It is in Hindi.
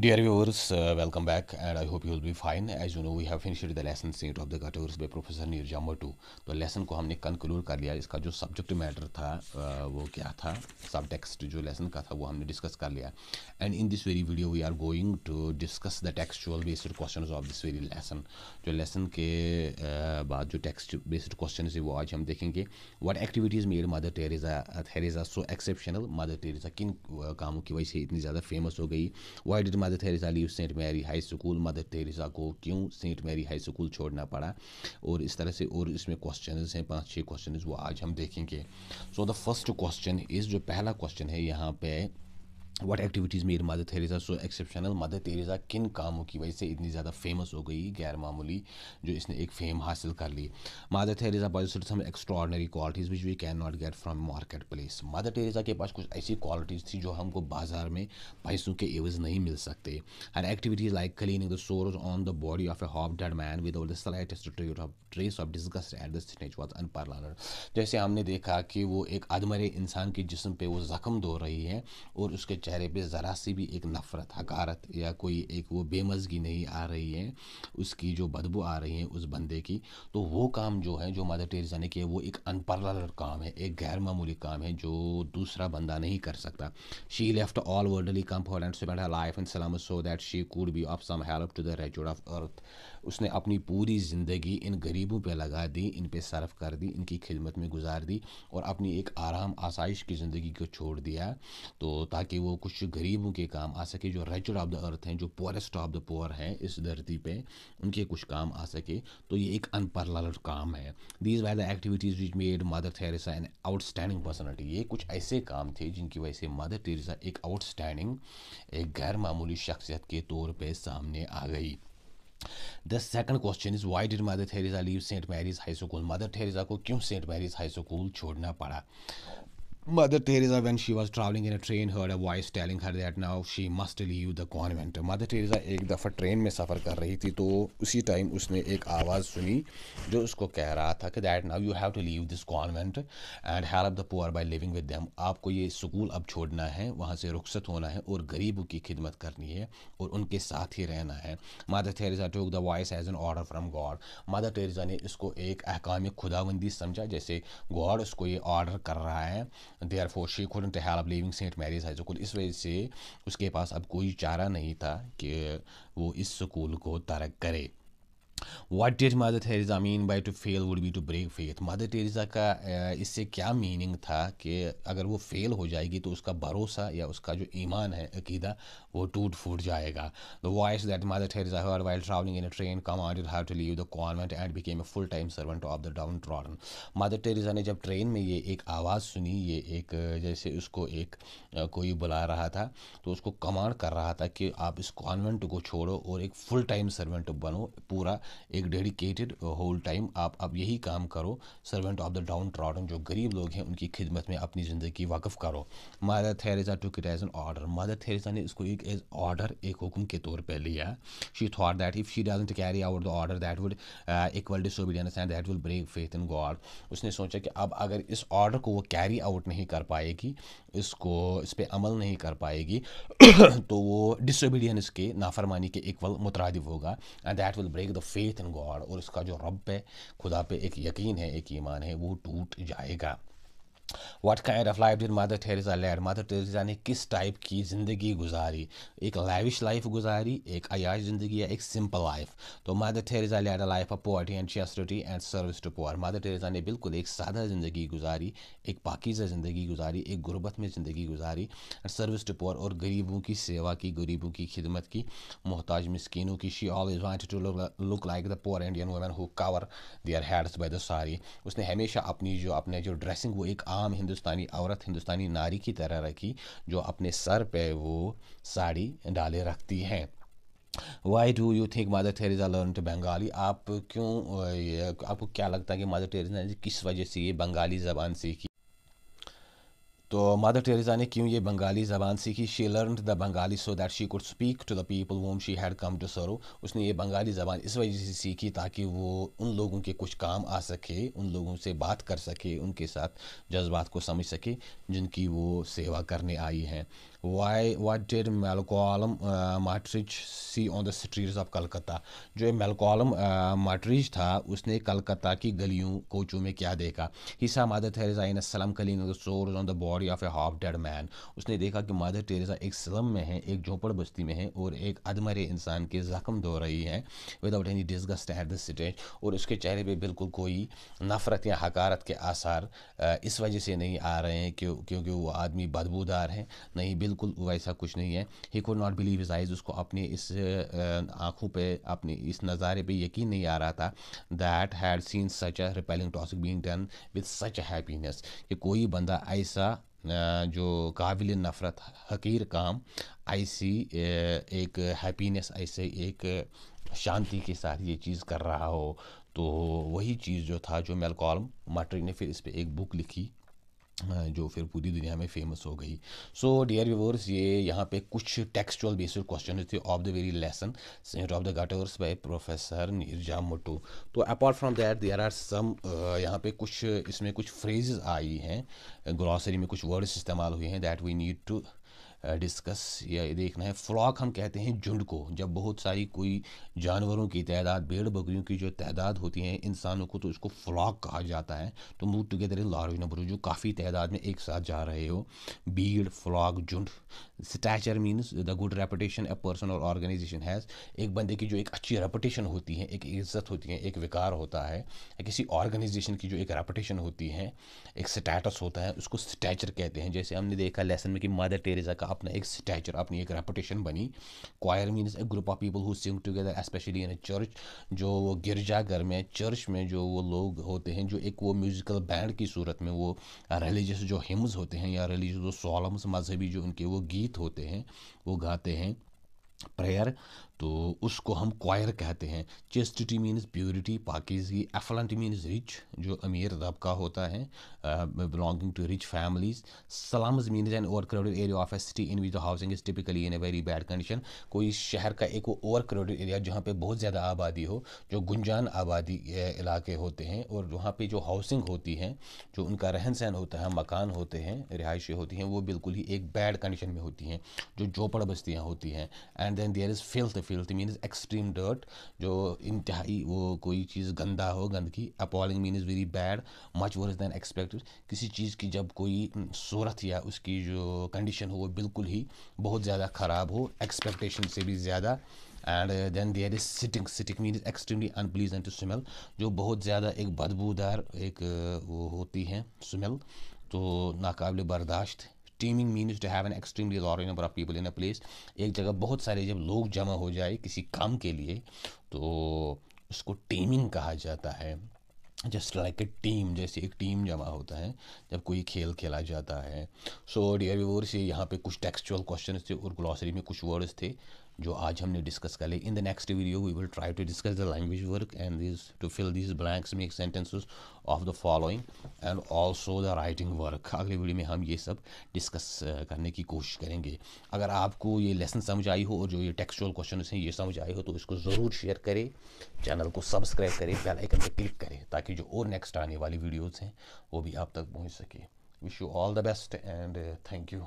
Dear viewers, uh, welcome back and I hope you will be fine. As you know, we have finished the lesson 8 of the categories by Professor Nirja Matu. तो लेसन को हमने कंक्लूड कर लिया इसका जो सब्जेक्ट मैटर था uh, वो क्या था सब टेक्स्ट जो लेसन का था वो हमने डिस्कस कर लिया and in this very video we are going to discuss the textual based question of this very lesson जो लेसन के uh, बाद जो टेक्स्ट बेस्ड क्वेश्चन है वो आज हम देखेंगे what activities made Mother Teresa Teresa so exceptional Mother Teresa किन uh, कामों की वजह से इतनी ज़्यादा फेमस हो गई why did Mother Teresa leave Saint Mary high school Mother Teresa को क्यों सेंट मैरी हाई स्कूल छोड़ना पड़ा और इस तरह से और इसमें क्वेश्चन हैं पाँच छः क्वेश्चन वो आज हम देखेंगे so the first question is जो पहला क्वेश्चन है यहाँ पे what activities made Mother Teresa so exceptional Mother Teresa किन कामों की वजह से इतनी ज़्यादा फेमस हो गई गैर मामूली जो इसने एक फेम हासिल कर ली Mother Teresa positive some extraordinary qualities which we can not get from market place Mother Teresa के पास कुछ ऐसी क्वालिटीज़ थी जो हमको बाजार में पैसों के एवज नहीं मिल सकते her activities like cleaning the sores on the body of a half dead man trace of disgust at the जैसे हमने देखा कि वो एक अधमरे इंसान के जिसम पे वो जख्म धो रही है और उसके चेहरे पे ज़रा सी भी एक नफ़रत हकारत या कोई एक वो बेमज़गी नहीं आ रही है उसकी जो बदबू आ रही है उस बंदे की तो वो काम जो है जो मदर टेरेसा ने किया वो एक अनपरलर काम है एक गैर मामूली काम है जो दूसरा बंदा नहीं कर सकता she left all worldly comfort and spend life and slums so that she could be of some help to the wretched of earth उसने अपनी पूरी ज़िंदगी इन गरीबों पे लगा दी इन पे सर्फ कर दी इनकी खिदमत में गुजार दी और अपनी एक आराम आसाइश की ज़िंदगी को छोड़ दिया तो ताकि वो कुछ गरीबों के काम आ सके जो रेचड ऑफ द अर्थ हैं जो पोरेस्ट ऑफ द पोअर हैं इस धरती पे उनके कुछ काम आ सके तो ये एक अनपरल काम है these were the activities which made Mother Teresa an outstanding personality ये कुछ ऐसे काम थे जिनकी वजह से मदर थेरेसा एक आउटस्टैंडिंग एक गैर मामूली शख्सियत के तौर पर सामने आ गई the second question is why did Mother Teresa leave Saint Mary's High school Mother Teresa को क्यों सेंट मैरीज हाई स्कूल छोड़ना पड़ा Mother Teresa, when she was traveling in a train, heard a voice telling her that now she must leave the convent. Mother Teresa एक दफ़ा train में सफ़र कर रही थी तो उसी time उसने एक आवाज़ सुनी जो उसको कह रहा था कि that now you have to leave this convent and help the poor by living with them. आपको ये स्कूल अब छोड़ना है वहाँ से रुखसत होना है और गरीबों की खिदमत करनी है और उनके साथ ही रहना है Mother Teresa took the voice as an order from God. Mother Teresa ने इसको एक अहकाम खुदाबंदी समझा जैसे गॉड उसको ये ऑर्डर कर रहा है therefore she couldn't help living Saint Mary's High School इस वजह से उसके पास अब कोई चारा नहीं था कि वो इस स्कूल को तरक करे what did Mother Teresa mean by to fail would be to break faith Mother Teresa का uh, इससे क्या मीनिंग था कि अगर वो फेल हो जाएगी तो उसका भरोसा या उसका जो ईमान है अकीदा वो टूट फूट जाएगा the voice that Mother Teresa her while travelling in a train commanded her to leave the convent and became a full time servant of the downtrodden Mother Teresa ने जब ट्रेन में ये एक आवाज़ सुनी ये एक uh, जैसे उसको एक uh, कोई बुला रहा था तो उसको कमांड कर रहा था कि आप इस कॉन्वेंट को छोड़ो और एक फुल टाइम सर्वेंट बनो पूरा एक डेडिकेटेड होल टाइम आप अब यही काम करो servant of the downtrodden जो गरीब लोग हैं उनकी खिदमत में अपनी ज़िंदगी वाकफ़ करो Mother Teresa took it as an order Mother Teresa ने इसको एक एज ऑर्डर एक हुक्म के तौर पर लिया she thought that if she doesn't carry out the order that would equal disobedience and that will break faith in God उसने सोचा कि अब अगर इस ऑर्डर को वो कैरी आउट नहीं कर पाएगी इसको इस पर अमल नहीं कर पाएगी तो वो डिसोबीडियंस के नाफरमानी के इक्वल मुतरद होगा and that will break the faith faith in God और इसका जो रब है खुदा पे एक यकीन है एक ईमान है वो टूट जाएगा what kind of life did Mother Teresa led Mother Teresa ने किस टाइप की ज़िंदगी गुजारी एक लाइविश लाइफ गुजारी एक अयाश ज़िंदगी या एक सिंपल लाइफ तो Mother Teresa led a life of poverty and chastity and service to poor Mother Teresa ने बिल्कुल एक सादा ज़िंदगी गुजारी एक पाकिज़ा ज़िंदगी गुजारी एक गुरबत में ज़िंदगी गुजारी एंड सर्विस टू पॉवर और गरीबों की सेवा की गरीबों की खिदमत की मोहताज मस्किनों की she is want to look like the poor Indian women who cover their heads by the sari उसने हमेशा अपनी जो अपने जो ड्रेसिंग वो एक आम हिंदुस्तानी औरत हिंदुस्तानी नारी की तरह रखी जो अपने सर पे वो साड़ी डाले रखती हैं why do you think Mother Teresa learn to Bengali आप क्यों आपको क्या लगता है कि मदर टेरेजा ने किस वजह से ये बंगाली ज़बान सीखी तो मदर टेरेजा ने क्यों ये बंगाली जबान सीखी she learn the Bengali so that she could speak to the people whom she had come to serve उसने ये बंगाली जबान इस वजह से सीखी ताकि वो उन लोगों के कुछ काम आ सके उन लोगों से बात कर सके उनके साथ जज्बात को समझ सके जिनकी वो सेवा करने आई हैं why what did Malcolm Muggeridge see on the streets of Calcutta जो मेलकोलम माट्रिज uh, था उसने कलकत्ता की गलियों कोचों में क्या देखा हिसा Mother Teresa slum clean sores on the border body of a half dead man उसने देखा कि मादर टेरेसा एक स्लम में है एक झोपड़ बस्ती में है और एक अधमरे इंसान के ज़ख्म धो रही है without any disgust at this stage और उसके चेहरे पर बिल्कुल कोई नफ़रत या हकारत के आसार इस वजह से नहीं आ रहे हैं क्यों क्योंकि वो आदमी बदबूदार है नहीं बिल्कुल वैसा कुछ नहीं है he could not believe his eyes उसको अपने इस आँखों पर अपने इस नज़ारे पर यकीन नहीं आ रहा था that had seen such a repelling toxic being done with such happiness कि कोई बंदा ऐसा जो काबिल नफ़रत हकीर काम ऐसी एक हैप्पीनेस ऐसे एक शांति के साथ ये चीज़ कर रहा हो तो वही चीज़ जो था जो मेलकॉलम मटरी ने फिर इस पर एक बुक लिखी जो फिर पूरी दुनिया में फेमस हो गई सो डियर व्यूवर्स ये यहाँ पे कुछ टेक्सचुअल बेसिक क्वेश्चन थे of the very lesson of the gutters by professor Neerja Motu तो apart from that there are some यहाँ पे कुछ इसमें कुछ फ्रेजेस आई हैं ग्रॉसरी में कुछ वर्ड्स इस्तेमाल हुए हैं that we need to discuss या देखना है फ्लॉक हम कहते हैं झुंड को जब बहुत सारी कोई जानवरों की तादाद भेड़ बकरियों की जो तादाद होती है इंसानों को तो उसको फ्लॉक कहा जाता है तो move together in large number जो काफ़ी तादाद में एक साथ जा रहे हो भीड़ फ्लॉक झुंड stature means the good reputation a person और ऑर्गेनाइजेशन हैज़ एक बंदे की जो एक अच्छी रेपुटेशन होती है एक इज्जत होती है एक विकार होता है किसी ऑर्गेनाइजेशन की जो एक रेपुटेशन होती है एक स्टेटस होता है उसको स्टैचर कहते हैं जैसे हमने देखा लेसन में कि मदर टेरेजा का अपना एक स्टैचर अपनी एक रेपुटेशन बनी choir means a group of people who sing together specially in a church जो वो गिरजा घर में चर्च में जो वो लोग होते हैं जो एक वो म्यूज़िकल बैंड की सूरत में वो रिलीजियस जो हिम्स होते हैं या रिलीजियस जो सॉलम्स मजहबी जो उनके वो गीत गीत होते हैं वो गाते हैं प्रेयर तो उसको हम क्वायर कहते हैं चेस्टिटी मीन्स प्योरिटी पाकिजगी एफलेंट मीन्स रिच जो अमीर तबका होता है belonging to rich families slums mean an overcrowded area of a city in which the housing is typically in a very bad condition कोई शहर का एक ओवर क्राउडेड एरिया जहाँ पे बहुत ज़्यादा आबादी हो जो गुंजान आबादी इलाके होते हैं और वहाँ पे जो हाउसिंग होती है जो उनका रहन सहन होता है मकान होते हैं रिहाइशें होती हैं वो बिल्कुल ही एक बैड कंडीशन में होती हैं जो झोपड़ बस्तियाँ होती हैं and then there is filth filthy mean extreme dirt जो इंतहाई वो कोई चीज़ गंदा हो गंदगी appalling mean is very bad much worse than expected किसी चीज़ की जब कोई सूरत या उसकी जो कंडीशन हो वो बिल्कुल ही बहुत ज़्यादा ख़राब हो एक्सपेक्टेशन से भी ज़्यादा and then there is sitting sitting mean is extremely unpleasant smell जो बहुत ज़्यादा एक बदबूदार एक वो होती हैं स्मेल तो नाकबिल बर्दाश्त steaming means to have an extremely large number of people in a place एक जगह बहुत सारे जब लोग जमा हो जाए किसी काम के लिए तो उसको टीमिंग कहा जाता है जस्ट लाइक ए टीम जैसे एक टीम जमा होता है जब कोई खेल खेला जाता है सो डियर व्यूवर्स ये यहाँ पे कुछ टेक्सचुअल क्वेश्चन थे और ग्लॉसरी में कुछ वर्ड्स थे जो आज हमने डिस्कस कर ली in the next video we will try to discuss the language work and this to fill this blanks make sentences of the following and also the writing work अगली वीडियो में हम ये सब डिस्कस करने की कोशिश करेंगे अगर आपको ये लेसन समझ आई हो और जो ये टेक्सचुअल क्वेश्चन हैं ये समझ आई हो तो इसको ज़रूर शेयर करें चैनल को सब्सक्राइब करें बेल आइकन पर क्लिक करें ताकि जो और नेक्स्ट आने वाली वीडियोज़ हैं वो भी आप तक पहुँच सके wish you all the best and thank you